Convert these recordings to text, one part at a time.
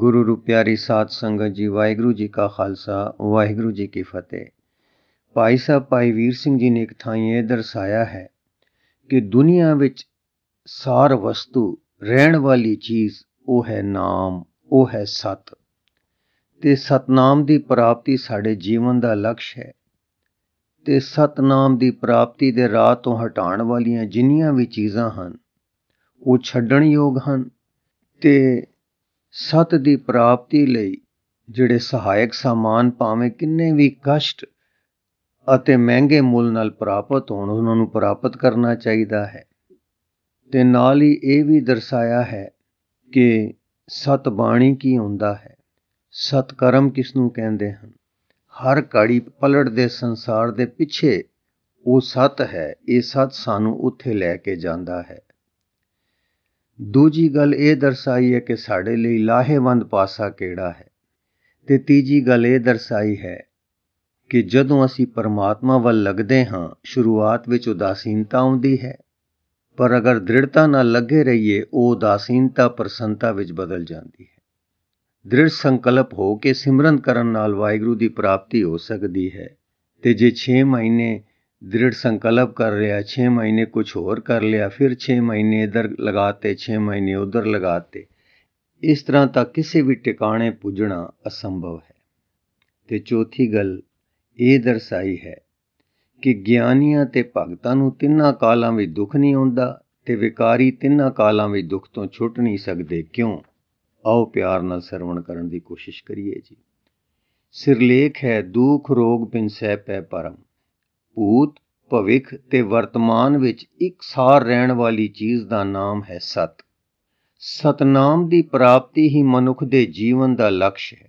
ਗੁਰੂ ਰੂਪਿਆਰੀ ਸਾਧ ਸੰਗਤ ਜੀ ਵਾਹਿਗੁਰੂ ਜੀ ਕਾ ਖਾਲਸਾ ਵਾਹਿਗੁਰੂ ਜੀ ਕੀ ਫਤਿਹ ਭਾਈ ਸਾਹਿਬ ਭਾਈ ਵੀਰ ਸਿੰਘ ਜੀ ਨੇ ਇੱਕ ਥਾਂ ਇਹ ਦਰਸਾਇਆ ਹੈ ਕਿ ਦੁਨੀਆ ਵਿੱਚ ਸਾਰ ਵਸਤੂ ਰਹਿਣ ਵਾਲੀ ਚੀਜ਼ ਉਹ ਹੈ ਨਾਮ ਉਹ ਹੈ ਸਤ ਤੇ ਸਤਨਾਮ ਦੀ ਪ੍ਰਾਪਤੀ ਸਾਡੇ ਜੀਵਨ ਦਾ ਲਕਸ਼ ਹੈ ਤੇ ਸਤਨਾਮ ਦੀ ਪ੍ਰਾਪਤੀ ਦੇ ਰਾਹ ਤੋਂ ਹਟਾਉਣ ਵਾਲੀਆਂ ਜਿੰਨੀਆਂ ਵੀ ਚੀਜ਼ਾਂ ਹਨ ਉਹ ਛੱਡਣ ਯੋਗ ਹਨ ਤੇ ਸਤ ਦੀ ਪ੍ਰਾਪਤੀ ਲਈ ਜਿਹੜੇ ਸਹਾਇਕ ਸਾਮਾਨ ਭਾਵੇਂ ਕਿੰਨੇ ਵੀ ਕਸ਼ਟ ਅਤੇ ਮਹਿੰਗੇ ਮੁੱਲ ਨਾਲ ਪ੍ਰਾਪਤ ਹੋਣ ਉਹਨਾਂ ਨੂੰ ਪ੍ਰਾਪਤ ਕਰਨਾ ਚਾਹੀਦਾ ਹੈ ਤੇ ਨਾਲ ਹੀ ਇਹ ਵੀ ਦਰਸਾਇਆ ਹੈ ਕਿ ਸਤ ਬਾਣੀ ਕੀ ਹੁੰਦਾ ਹੈ ਸਤ ਕਰਮ ਕਿਸ ਨੂੰ ਕਹਿੰਦੇ ਹਨ ਹਰ ਕਾੜੀ ਪਲੜ ਦੇ ਸੰਸਾਰ ਦੇ ਪਿੱਛੇ ਉਹ ਸਤ ਹੈ ਇਹ ਸਤ ਸਾਨੂੰ ਉੱਥੇ ਲੈ ਕੇ ਜਾਂਦਾ ਹੈ ਦੂਜੀ ਗੱਲ ਇਹ ਦਰਸਾਈ ਹੈ ਕਿ ਸਾਡੇ ਲਈ ਲਾਹੇਵੰਦ ਪਾਸਾ ਕਿਹੜਾ ਹੈ ਤੇ ਤੀਜੀ ਗੱਲ ਇਹ ਦਰਸਾਈ ਹੈ ਕਿ ਜਦੋਂ ਅਸੀਂ ਪਰਮਾਤਮਾ ਵੱਲ ਲੱਗਦੇ ਹਾਂ ਸ਼ੁਰੂਆਤ ਵਿੱਚ ਉਦਾਸੀਨਤਾ ਆਉਂਦੀ ਹੈ ਪਰ ਅਗਰ ਦ੍ਰਿੜਤਾ ਨਾਲ ਲੱਗੇ ਰਹੀਏ ਉਹ ਉਦਾਸੀਨਤਾ ਪ੍ਰਸੰਤਾ ਵਿੱਚ ਬਦਲ ਜਾਂਦੀ ਹੈ ਦ੍ਰਿੜ ਸੰਕਲਪ ਹੋ ਕੇ ਸਿਮਰਨ ਕਰਨ ਨਾਲ ਵਾਹਿਗੁਰੂ ਦੀ ਪ੍ਰਾਪਤੀ ਹੋ ਸਕਦੀ ਹੈ ਤੇ ਜੇ 6 ਮਹੀਨੇ ਦ੍ਰਿੜ ਸੰਕਲਪ ਕਰ ਰਿਹਾ 6 ਮਹੀਨੇ ਕੁਝ ਹੋਰ ਕਰ ਲਿਆ ਫਿਰ 6 ਮਹੀਨੇ ਇਧਰ ਲਗਾਤੇ 6 ਮਹੀਨੇ ਉਧਰ ਲਗਾਤੇ ਇਸ ਤਰ੍ਹਾਂ ਤਾਂ ਕਿਸੇ ਵੀ ਟਿਕਾਣੇ ਪੁੱਜਣਾ ਅਸੰਭਵ ਹੈ ਤੇ ਚੌਥੀ ਗੱਲ ਇਹ ਦਰਸਾਈ ਹੈ ਕਿ ਗਿਆਨੀਆਂ ਤੇ ਭਗਤਾਂ ਨੂੰ ਤਿੰਨਾਂ ਕਾਲਾਂ ਵਿੱਚ ਦੁੱਖ ਨਹੀਂ ਆਉਂਦਾ ਤੇ ਵਿਕਾਰੀ ਤਿੰਨਾਂ ਕਾਲਾਂ ਵਿੱਚ ਦੁੱਖ ਤੋਂ ਛੁੱਟ ਨਹੀਂ ਸਕਦੇ ਕਿਉਂ ਆਓ ਪਿਆਰ ਨਾਲ ਸਰਵਣ ਕਰਨ ਦੀ ਕੋਸ਼ਿਸ਼ ਕਰੀਏ ਜੀ ਸਿਰਲੇਖ ਹੈ ਦੁੱਖ ਰੋਗ ਬਿਨ ਸਹਿ ਪੈ ਪਰਮ ਭੂਤ ਭਵਿੱਖ ਤੇ ਵਰਤਮਾਨ ਵਿੱਚ ਇੱਕਸਾਰ ਰਹਿਣ ਵਾਲੀ ਚੀਜ਼ ਦਾ ਨਾਮ ਹੈ ਸਤ ਸਤਨਾਮ ਦੀ ਪ੍ਰਾਪਤੀ ਹੀ ਮਨੁੱਖ ਦੇ ਜੀਵਨ ਦਾ ਲਕਸ਼ ਹੈ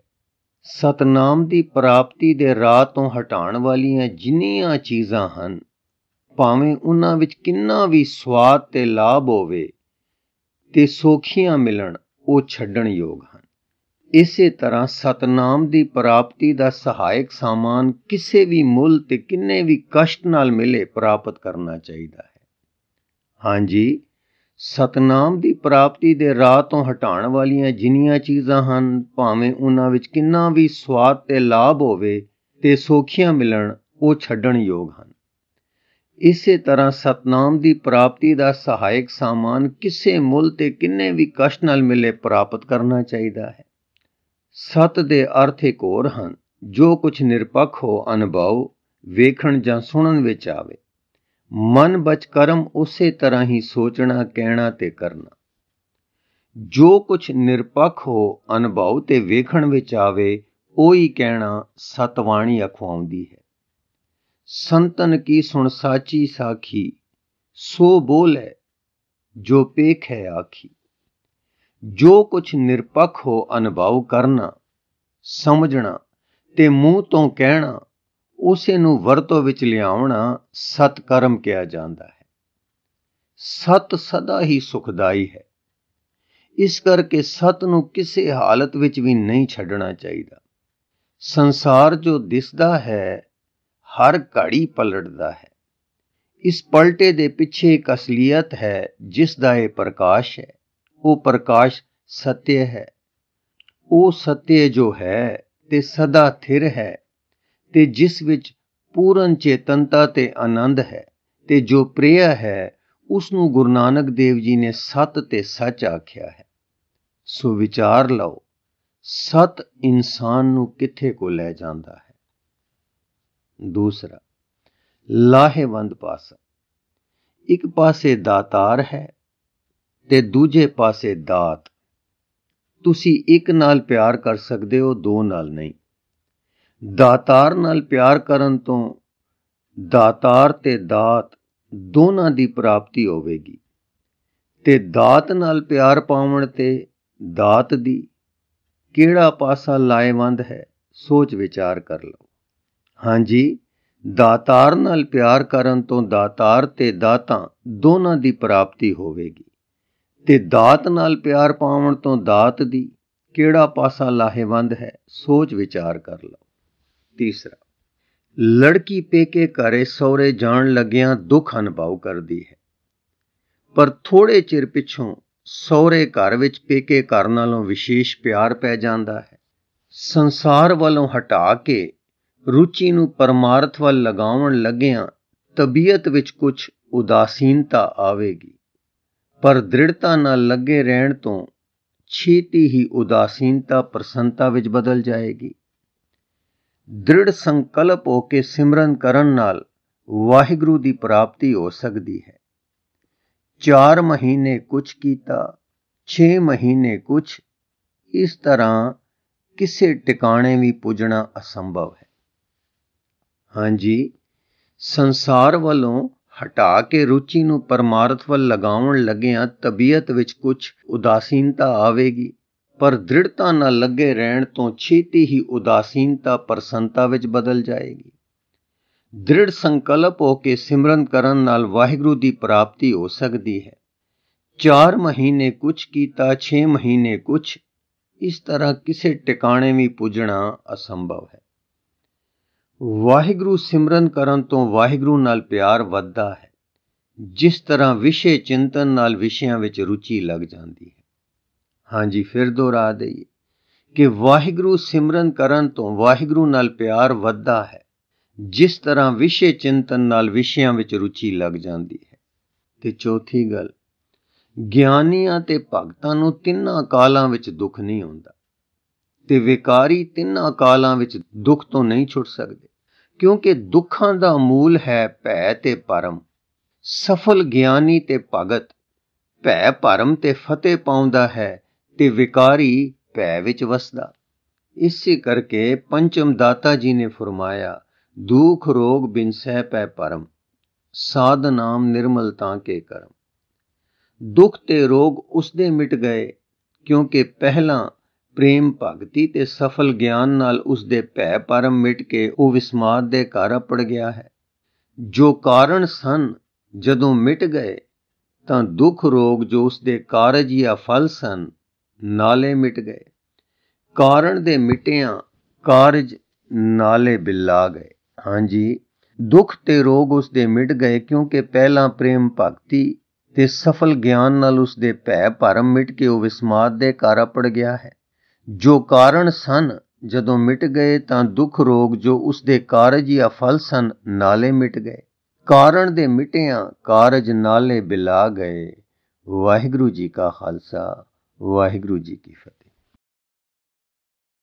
ਸਤਨਾਮ ਦੀ ਪ੍ਰਾਪਤੀ ਦੇ ਰਾਹ ਤੋਂ ਹਟਾਉਣ ਵਾਲੀਆਂ ਜਿੰਨੀਆਂ ਚੀਜ਼ਾਂ ਹਨ ਭਾਵੇਂ ਉਹਨਾਂ ਵਿੱਚ ਕਿੰਨਾ ਵੀ ਸਵਾਦ ਤੇ ਲਾਭ ਹੋਵੇ ਤੇ ਸੋਖੀਆਂ ਮਿਲਣ ਉਹ ਛੱਡਣ ਯੋਗ ਇਸੇ ਤਰ੍ਹਾਂ ਸਤਨਾਮ ਦੀ ਪ੍ਰਾਪਤੀ ਦਾ ਸਹਾਇਕ ਸਾਮਾਨ ਕਿਸੇ ਵੀ ਮੁੱਲ ਤੇ ਕਿੰਨੇ ਵੀ ਕਸ਼ਟ ਨਾਲ ਮਿਲੇ ਪ੍ਰਾਪਤ ਕਰਨਾ ਚਾਹੀਦਾ ਹੈ ਹਾਂਜੀ ਸਤਨਾਮ ਦੀ ਪ੍ਰਾਪਤੀ ਦੇ ਰਾਹ ਤੋਂ ਹਟਾਉਣ ਵਾਲੀਆਂ ਜਿੰਨੀਆਂ ਚੀਜ਼ਾਂ ਹਨ ਭਾਵੇਂ ਉਹਨਾਂ ਵਿੱਚ ਕਿੰਨਾ ਵੀ ਸਵਾਦ ਤੇ ਲਾਭ ਹੋਵੇ ਤੇ ਸੋਖੀਆਂ ਮਿਲਣ ਉਹ ਛੱਡਣ ਯੋਗ ਹਨ ਇਸੇ ਤਰ੍ਹਾਂ ਸਤਨਾਮ ਦੀ ਪ੍ਰਾਪਤੀ ਦਾ ਸਹਾਇਕ ਸਾਮਾਨ ਕਿਸੇ ਮੁੱਲ ਤੇ ਕਿੰਨੇ ਵੀ ਕਸ਼ਟ ਨਾਲ ਮਿਲੇ ਪ੍ਰਾਪਤ ਕਰਨਾ ਚਾਹੀਦਾ ਹੈ ਸਤ ਦੇ ਅਰਥ ਇੱਕ ਹੋਰ ਹਨ ਜੋ ਕੁਝ ਨਿਰਪੱਖ ਹੋ ਅਨੁਭਵ ਵੇਖਣ ਜਾਂ ਸੁਣਨ ਵਿੱਚ ਆਵੇ ਮਨ ਬਚ ਕਰਮ ਉਸੇ ਤਰ੍ਹਾਂ ਹੀ ਸੋਚਣਾ ਕਹਿਣਾ ਤੇ ਕਰਨਾ ਜੋ ਕੁਝ ਨਿਰਪੱਖ ਹੋ ਅਨੁਭਵ ਤੇ ਵੇਖਣ ਵਿੱਚ ਆਵੇ ਉਹੀ ਕਹਿਣਾ ਸਤਵਾਣੀ ਅਖਵਾਉਂਦੀ ਹੈ ਸੰਤਨ ਕੀ ਸੁਣ ਸਾਚੀ ਸਾਖੀ ਸੋ ਬੋਲੇ ਜੋ ਪੇਖ ਹੈ ਆਖੀ ਜੋ ਕੁਝ ਨਿਰਪੱਖ ਹੋ ਅਨੁਭਵ ਕਰਨਾ ਸਮਝਣਾ ਤੇ ਮੂੰਹ ਤੋਂ ਕਹਿਣਾ ਉਸੇ ਨੂੰ ਵਰਤੋਂ ਵਿੱਚ ਲਿਆਉਣਾ ਸਤਕਰਮ ਕਿਹਾ ਜਾਂਦਾ ਹੈ ਸਤ ਸਦਾ ਹੀ ਸੁਖਦਾਈ ਹੈ ਇਸ ਕਰਕੇ ਸਤ ਨੂੰ ਕਿਸੇ ਹਾਲਤ ਵਿੱਚ ਵੀ ਨਹੀਂ ਛੱਡਣਾ ਚਾਹੀਦਾ ਸੰਸਾਰ ਜੋ ਦਿਸਦਾ ਹੈ ਹਰ ਘੜੀ ਪਲਟਦਾ ਹੈ ਇਸ ਪਲਟੇ ਦੇ ਪਿੱਛੇ ਇੱਕ ਅਸਲੀਅਤ ਹੈ ਜਿਸ ਦਾ ਇਹ ਪ੍ਰਕਾਸ਼ ਹੈ ਉਹ ਪ੍ਰਕਾਸ਼ ਸत्य ਹੈ ਉਹ ਸत्य ਜੋ ਹੈ ਤੇ ਸਦਾ ਥਿਰ ਹੈ ਤੇ ਜਿਸ ਵਿੱਚ ਪੂਰਨ ਚੇਤਨਤਾ ਤੇ ਆਨੰਦ ਹੈ ਤੇ ਜੋ ਪ੍ਰਿਯ ਹੈ ਉਸ ਨੂੰ ਗੁਰੂ ਨਾਨਕ ਦੇਵ ਜੀ ਨੇ ਸਤ ਤੇ ਸੱਚ ਆਖਿਆ ਹੈ ਸੋ ਵਿਚਾਰ ਲਓ ਸਤ ਇਨਸਾਨ ਨੂੰ ਕਿੱਥੇ ਕੋ ਲੈ ਜਾਂਦਾ ਹੈ ਦੂਸਰਾ ਲਾਹੇਵੰਦ ਪਾਸਾ ਇੱਕ ਪਾਸੇ ਦਾਤਾਰ ਹੈ ਤੇ ਦੂਜੇ ਪਾਸੇ ਦਾਤ ਤੁਸੀਂ ਇੱਕ ਨਾਲ ਪਿਆਰ ਕਰ ਸਕਦੇ ਹੋ ਦੋ ਨਾਲ ਨਹੀਂ ਦਾਤਾਰ ਨਾਲ ਪਿਆਰ ਕਰਨ ਤੋਂ ਦਾਤਾਰ ਤੇ ਦਾਤ ਦੋਨਾਂ ਦੀ ਪ੍ਰਾਪਤੀ ਹੋਵੇਗੀ ਤੇ ਦਾਤ ਨਾਲ ਪਿਆਰ ਪਾਉਣ ਤੇ ਦਾਤ ਦੀ ਕਿਹੜਾ ਪਾਸਾ ਲਾਇਵੰਦ ਹੈ ਸੋਚ ਵਿਚਾਰ ਕਰ ਲਓ ਹਾਂਜੀ ਦਾਤਾਰ ਨਾਲ ਪਿਆਰ ਕਰਨ ਤੋਂ ਦਾਤਾਰ ਤੇ ਦਾਤਾ ਦੋਨਾਂ ਦੀ ਪ੍ਰਾਪਤੀ ਹੋਵੇਗੀ ਤੇ ਦਾਤ ਨਾਲ ਪਿਆਰ ਪਾਉਣ ਤੋਂ ਦਾਤ ਦੀ ਕਿਹੜਾ ਪਾਸਾ ਲਾਹੇਵੰਦ ਹੈ ਸੋਚ ਵਿਚਾਰ ਕਰ ਲਓ ਤੀਸਰਾ ਲੜਕੀ ਪੇਕੇ ਘਰੇ ਸੌਰੇ ਜਾਣ ਲੱਗਿਆਂ ਦੁੱਖ ਅਨੁਭਵ ਕਰਦੀ ਹੈ ਪਰ ਥੋੜੇ ਚਿਰ ਪਿੱਛੋਂ ਸੌਰੇ ਘਰ ਵਿੱਚ ਪੇਕੇ ਕਰਨ ਨਾਲੋਂ ਵਿਸ਼ੇਸ਼ ਪਿਆਰ ਪੈ ਜਾਂਦਾ ਹੈ ਸੰਸਾਰ ਵੱਲੋਂ ਹਟਾ ਕੇ ਰੁਚੀ ਨੂੰ ਪਰਮਾਰਥ ਵੱਲ ਲਗਾਉਣ ਲੱਗਿਆਂ ਤਬੀਅਤ ਵਿੱਚ ਕੁਝ ਉਦਾਸੀਨਤਾ ਆਵੇਗੀ ਪਰ ਦ੍ਰਿੜਤਾ ਨਾਲ ਲੱਗੇ ਰਹਿਣ ਤੋਂ ਛੇਤੀ ਹੀ ਉਦਾਸੀਨਤਾ ਪ੍ਰਸੰਤਾ ਵਿੱਚ ਬਦਲ ਜਾਏਗੀ ਦ੍ਰਿੜ ਸੰਕਲਪ ਹੋ ਕੇ ਸਿਮਰਨ ਕਰਨ ਨਾਲ ਵਾਹਿਗੁਰੂ ਦੀ ਪ੍ਰਾਪਤੀ ਹੋ ਸਕਦੀ ਹੈ 4 ਮਹੀਨੇ ਕੁਝ ਕੀਤਾ 6 ਮਹੀਨੇ ਕੁਝ ਇਸ ਤਰ੍ਹਾਂ ਕਿਸੇ ਟਿਕਾਣੇ ਵੀ ਪੁੱਜਣਾ ਅਸੰਭਵ ਹੈ ਹਾਂਜੀ ਸੰਸਾਰ ਵੱਲੋਂ ਹਟਾ ਕੇ ਰੁਚੀ ਨੂੰ ਪਰਮਾਰਥ ਵੱਲ ਲਗਾਉਣ ਲੱਗਿਆਂ ਤਬੀਅਤ ਵਿੱਚ ਕੁਝ ਉਦਾਸੀਨਤਾ ਆਵੇਗੀ ਪਰ ਦ੍ਰਿੜਤਾ ਨਾਲ ਲੱਗੇ ਰਹਿਣ ਤੋਂ ਛੇਤੀ ਹੀ ਉਦਾਸੀਨਤਾ ਪ੍ਰਸੰਤਾ ਵਿੱਚ ਬਦਲ ਜਾਏਗੀ ਦ੍ਰਿੜ ਸੰਕਲਪ ਹੋ ਕੇ ਸਿਮਰਨ ਕਰਨ ਨਾਲ ਵਾਹਿਗੁਰੂ ਦੀ ਪ੍ਰਾਪਤੀ ਹੋ ਸਕਦੀ ਹੈ 4 ਮਹੀਨੇ ਕੁਝ ਕੀਤਾ 6 ਮਹੀਨੇ ਕੁਝ ਇਸ ਤਰ੍ਹਾਂ ਕਿਸੇ ਟਿਕਾਣੇ ਵੀ ਪੁੱਜਣਾ ਅਸੰਭਵ ਹੈ ਵਾਹਿਗੁਰੂ ਸਿਮਰਨ ਕਰਨ ਤੋਂ ਵਾਹਿਗੁਰੂ ਨਾਲ ਪਿਆਰ ਵੱਧਦਾ ਹੈ ਜਿਸ ਤਰ੍ਹਾਂ ਵਿਸ਼ੇ ਚਿੰਤਨ ਨਾਲ ਵਿਸ਼ਿਆਂ ਵਿੱਚ ਰੁਚੀ ਲੱਗ ਜਾਂਦੀ ਹੈ ਹਾਂਜੀ ਫਿਰ ਦੁਹਰਾ ਦਈਏ ਕਿ ਵਾਹਿਗੁਰੂ ਸਿਮਰਨ ਕਰਨ ਤੋਂ ਵਾਹਿਗੁਰੂ ਨਾਲ ਪਿਆਰ ਵੱਧਦਾ ਹੈ ਜਿਸ ਤਰ੍ਹਾਂ ਵਿਸ਼ੇ ਚਿੰਤਨ ਨਾਲ ਵਿਸ਼ਿਆਂ ਵਿੱਚ ਰੁਚੀ ਲੱਗ ਜਾਂਦੀ ਹੈ ਤੇ ਚੌਥੀ ਗੱਲ ਗਿਆਨੀਆਂ ਤੇ ਭਗਤਾਂ ਨੂੰ ਤਿੰਨਾਂ ਕਾਲਾਂ ਵਿੱਚ ਦੁੱਖ ਨਹੀਂ ਹੁੰਦਾ ਤੇ ਵਿਕਾਰੀ ਤਿੰਨਾਂ ਕਾਲਾਂ ਵਿੱਚ ਦੁੱਖ ਤੋਂ ਨਹੀਂ ਛੁੱਟ ਸਕਦੇ ਕਿਉਂਕਿ ਦੁੱਖਾਂ ਦਾ ਮੂਲ ਹੈ ਭੈ ਤੇ ਪਰਮ ਸਫਲ ਗਿਆਨੀ ਤੇ ਭਗਤ ਭੈ ਪਰਮ ਤੇ ਫਤਿਹ ਪਾਉਂਦਾ ਹੈ ਤੇ ਵਿਕਾਰੀ ਭੈ ਵਿੱਚ ਵਸਦਾ ਇਸੇ ਕਰਕੇ ਪੰਚਮ ਦਾਤਾ ਜੀ ਨੇ ਫਰਮਾਇਆ ਦੁਖ ਰੋਗ ਬਿਨ ਸਹਿ ਪੈ ਪਰਮ ਸਾਧ ਨਾਮ ਨਿਰਮਲਤਾ ਕੇ ਕਰਮ ਦੁਖ ਤੇ ਰੋਗ ਉਸਦੇ ਮਿਟ ਗਏ ਕਿਉਂਕਿ ਪਹਿਲਾਂ ਪ੍ਰੇਮ ਭਗਤੀ ਤੇ ਸਫਲ ਗਿਆਨ ਨਾਲ ਉਸ ਦੇ ਭੈ ਪਰਮ ਮਿਟ ਕੇ ਉਹ ਵਿਸਮਾਦ ਦੇ ਘਰ ਅਪੜ ਗਿਆ ਹੈ ਜੋ ਕਾਰਨ ਸਨ ਜਦੋਂ ਮਿਟ ਗਏ ਤਾਂ ਦੁੱਖ ਰੋਗ ਜੋ ਉਸ ਦੇ ਕਾਰਜ ਜਾਂ ਫਲ ਸਨ ਨਾਲੇ ਮਿਟ ਗਏ ਕਾਰਨ ਦੇ ਮਿਟਿਆਂ ਕਾਰਜ ਨਾਲੇ ਬਿਲਾ ਗਏ ਹਾਂਜੀ ਦੁੱਖ ਤੇ ਰੋਗ ਉਸ ਦੇ ਮਿਟ ਗਏ ਕਿਉਂਕਿ ਪਹਿਲਾਂ ਪ੍ਰੇਮ ਭਗਤੀ ਤੇ ਸਫਲ ਗਿਆਨ ਨਾਲ ਉਸ ਦੇ ਭੈ ਪਰਮ ਮਿਟ ਕੇ ਉਹ ਵਿਸਮਾਦ ਦੇ ਘਰ ਅਪੜ ਗਿਆ ਹੈ ਜੋ ਕਾਰਣ ਸਨ ਜਦੋਂ ਮਿਟ ਗਏ ਤਾਂ ਦੁੱਖ ਰੋਗ ਜੋ ਉਸ ਦੇ ਕਾਰਜ ਜਾਂ ਫਲ ਸਨ ਨਾਲੇ ਮਿਟ ਗਏ ਕਾਰਣ ਦੇ ਮਿਟਿਆਂ ਕਾਰਜ ਨਾਲੇ ਬਿਲਾ ਗਏ ਵਾਹਿਗੁਰੂ ਜੀ ਕਾ ਖਾਲਸਾ ਵਾਹਿਗੁਰੂ ਜੀ ਕੀ ਫਤਿਹ